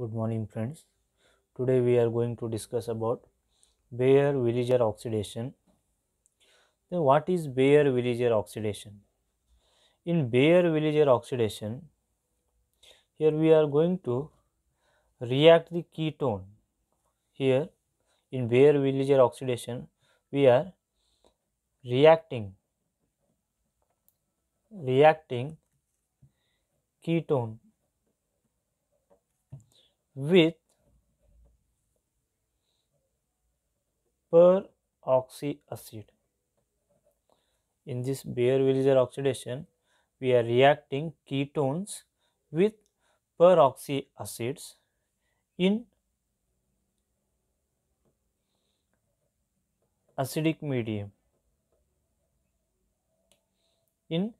good morning friends today we are going to discuss about bayer villager oxidation then what is bayer villager oxidation in bayer villager oxidation here we are going to react the ketone here in bayer villager oxidation we are reacting reacting ketone with peroxy acid. In this Bayer-Wilger oxidation, we are reacting ketones with peroxy acids in acidic medium in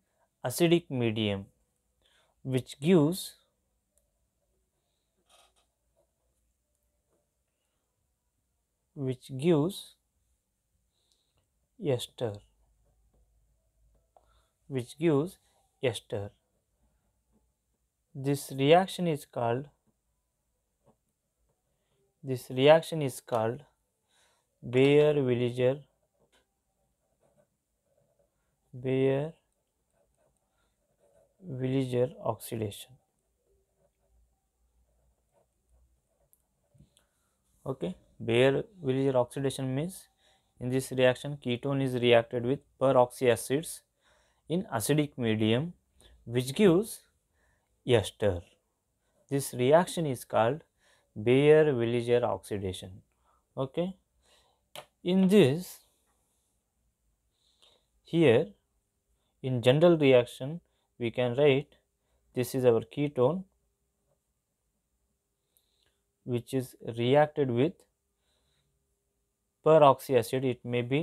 acidic medium which gives which gives ester which gives ester this reaction is called this reaction is called Bayer Williger Bayer Williger oxidation okay Bare Villiger oxidation means in this reaction ketone is reacted with peroxy acids in acidic medium which gives ester. This reaction is called Bayer Villiger oxidation. Okay. In this, here in general reaction, we can write this is our ketone which is reacted with peroxy acid it may be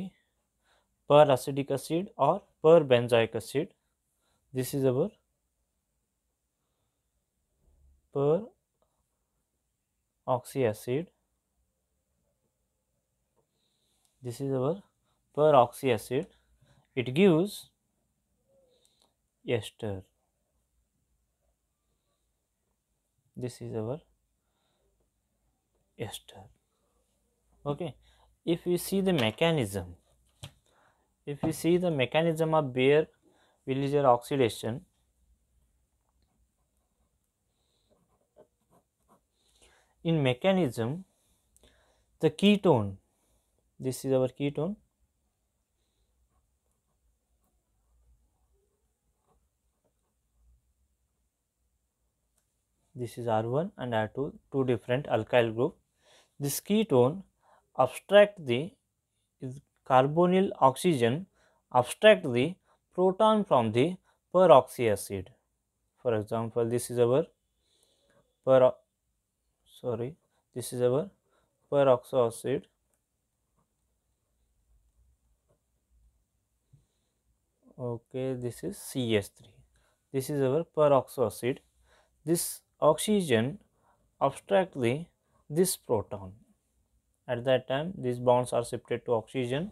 per acetic acid or per benzoic acid this is our per acid this is our per acid it gives ester this is our ester okay if you see the mechanism if you see the mechanism of bare villager oxidation in mechanism the ketone this is our ketone this is R1 and R2 two different alkyl group this ketone abstract the carbonyl oxygen, abstract the proton from the peroxy acid. For example, this is our per sorry, this is our peroxo acid. Okay, this is CS 3 This is our peroxo acid. This oxygen abstract the this proton at that time these bonds are shifted to oxygen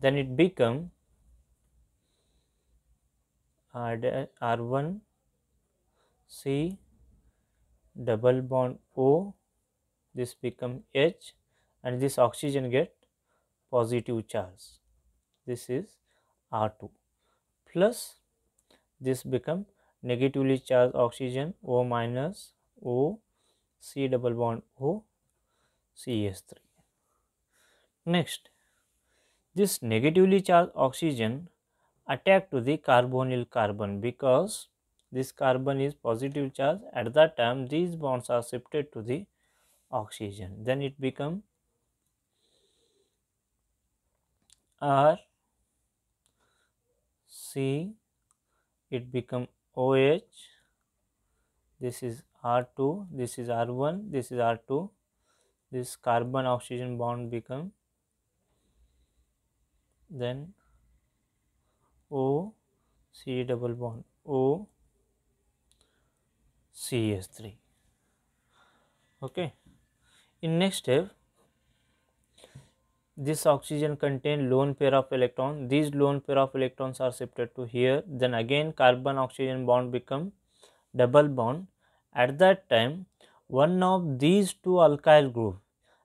then it become R1 C double bond O this become H and this oxygen get positive charge this is R2 plus this become negatively charged oxygen O minus O C double bond O 3 Next, this negatively charged oxygen attack to the carbonyl carbon because this carbon is positive charge at that time these bonds are shifted to the oxygen then it become R C it become OH this is R2 this is R1 this is R2 this carbon oxygen bond become then O C double bond O C 3 okay in next step this oxygen contain lone pair of electron these lone pair of electrons are shifted to here then again carbon oxygen bond become double bond at that time one of these two alkyl group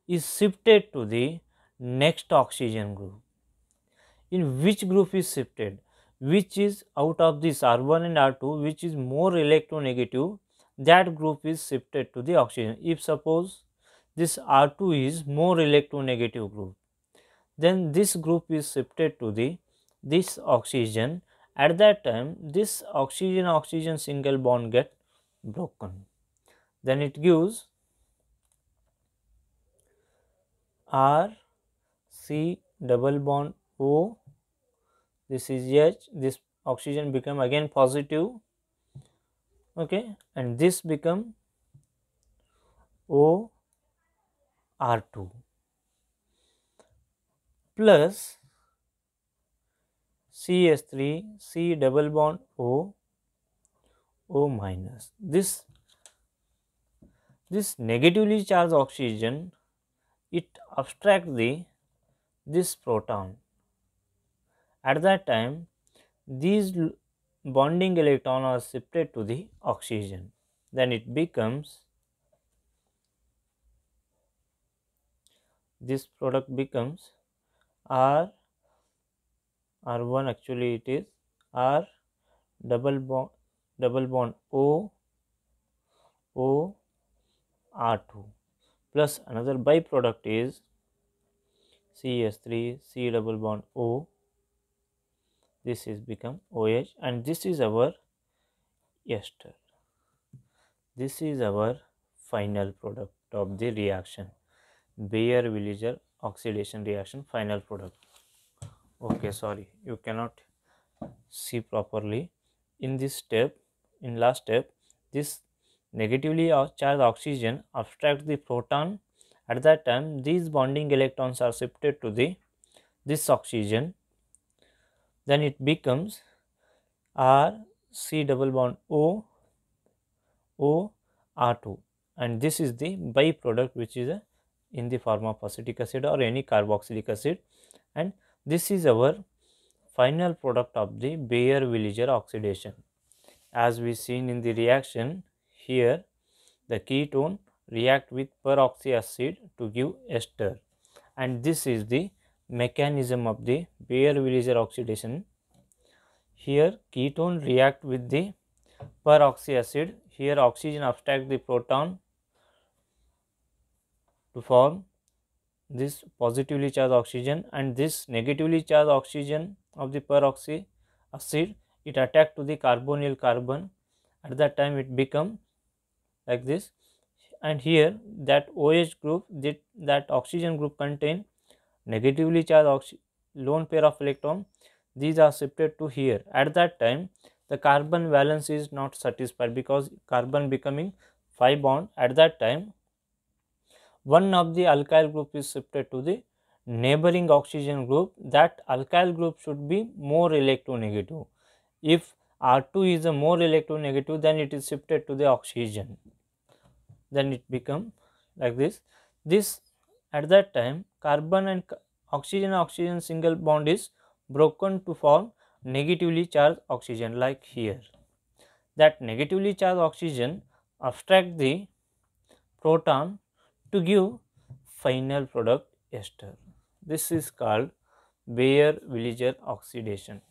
is shifted to the next oxygen group in which group is shifted, which is out of this R1 and R2, which is more electronegative, that group is shifted to the oxygen. If suppose this R2 is more electronegative group, then this group is shifted to the this oxygen. At that time, this oxygen-oxygen single bond get broken. Then it gives R C double bond O this H. this oxygen become again positive okay and this become O R2 plus CS3 C double bond O O minus this this negatively charged oxygen it abstract the this proton at that time, these bonding electron are shifted to the oxygen. Then it becomes this product becomes R R1 actually it is R double bond double bond O O R2 plus another byproduct is CS3 C double bond O this is become OH and this is our ester. This is our final product of the reaction. Bayer-Williger oxidation reaction final product. Okay, sorry, you cannot see properly. In this step, in last step, this negatively charged oxygen abstracts the proton. At that time, these bonding electrons are shifted to the this oxygen then it becomes R C double bond O O R2 and this is the byproduct which is in the form of acetic acid or any carboxylic acid and this is our final product of the Bayer-Villiger oxidation. As we seen in the reaction here the ketone react with peroxy acid to give ester and this is the mechanism of the Bayer-Wilser oxidation. Here ketone react with the peroxy acid. Here oxygen abstract the proton to form this positively charged oxygen and this negatively charged oxygen of the peroxy acid it attack to the carbonyl carbon at that time it become like this and here that OH group that, that oxygen group contain negatively charged lone pair of electron these are shifted to here at that time the carbon valence is not satisfied because carbon becoming 5 bond at that time one of the alkyl group is shifted to the neighboring oxygen group that alkyl group should be more electronegative if r2 is a more electronegative then it is shifted to the oxygen then it become like this this at that time, carbon and oxygen oxygen single bond is broken to form negatively charged oxygen like here. That negatively charged oxygen abstract the proton to give final product ester. This is called Bayer-Villiger oxidation.